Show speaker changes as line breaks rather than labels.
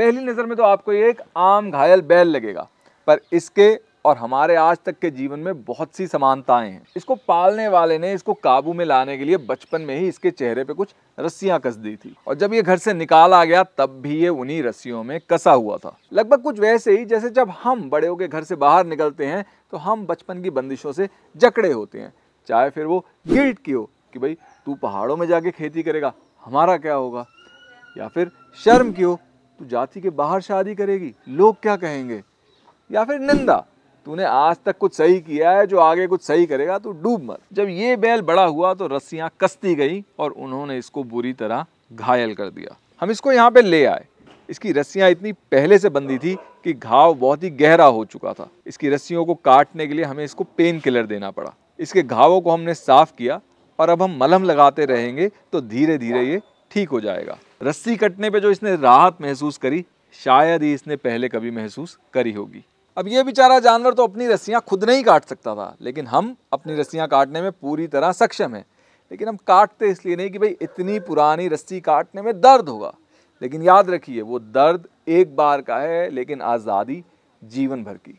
पहली नज़र में तो आपको ये एक आम घायल बैल लगेगा पर इसके और हमारे आज तक के जीवन में बहुत सी समानताएं हैं इसको पालने वाले ने इसको काबू में लाने के लिए बचपन में ही इसके चेहरे पे कुछ रस्सियां कस दी थी और जब ये घर से निकाला गया तब भी ये उन्हीं रस्सियों में कसा हुआ था लगभग कुछ वैसे ही जैसे जब हम बड़े होकर घर से बाहर निकलते हैं तो हम बचपन की बंदिशों से जकड़े होते हैं चाहे फिर वो गिल्ट की हो कि भाई तू पहाड़ों में जाके खेती करेगा हमारा क्या होगा या फिर शर्म की हो तू जाति के बाहर शादी करेगी लोग क्या कहेंगे या फिर निंदा तूने आज तक कुछ सही किया है जो आगे कुछ सही करेगा तो डूब मत जब ये बैल बड़ा हुआ तो रस्सियाँ कसती गई और उन्होंने इसको बुरी तरह घायल कर दिया हम इसको यहाँ पे ले आए इसकी रस्सियाँ इतनी पहले से बंदी थी कि घाव बहुत ही गहरा हो चुका था इसकी रस्सियों को काटने के लिए हमें इसको पेन किलर देना पड़ा इसके घावों को हमने साफ किया और अब हम मलहम लगाते रहेंगे तो धीरे धीरे ये ठीक हो जाएगा रस्सी कटने पे जो इसने राहत महसूस करी शायद ही इसने पहले कभी महसूस करी होगी अब ये बेचारा जानवर तो अपनी रस्सियाँ खुद नहीं काट सकता था लेकिन हम अपनी रस्सियाँ काटने में पूरी तरह सक्षम हैं लेकिन हम काटते इसलिए नहीं कि भाई इतनी पुरानी रस्सी काटने में दर्द होगा लेकिन याद रखिए वो दर्द एक बार का है लेकिन आज़ादी जीवन भर की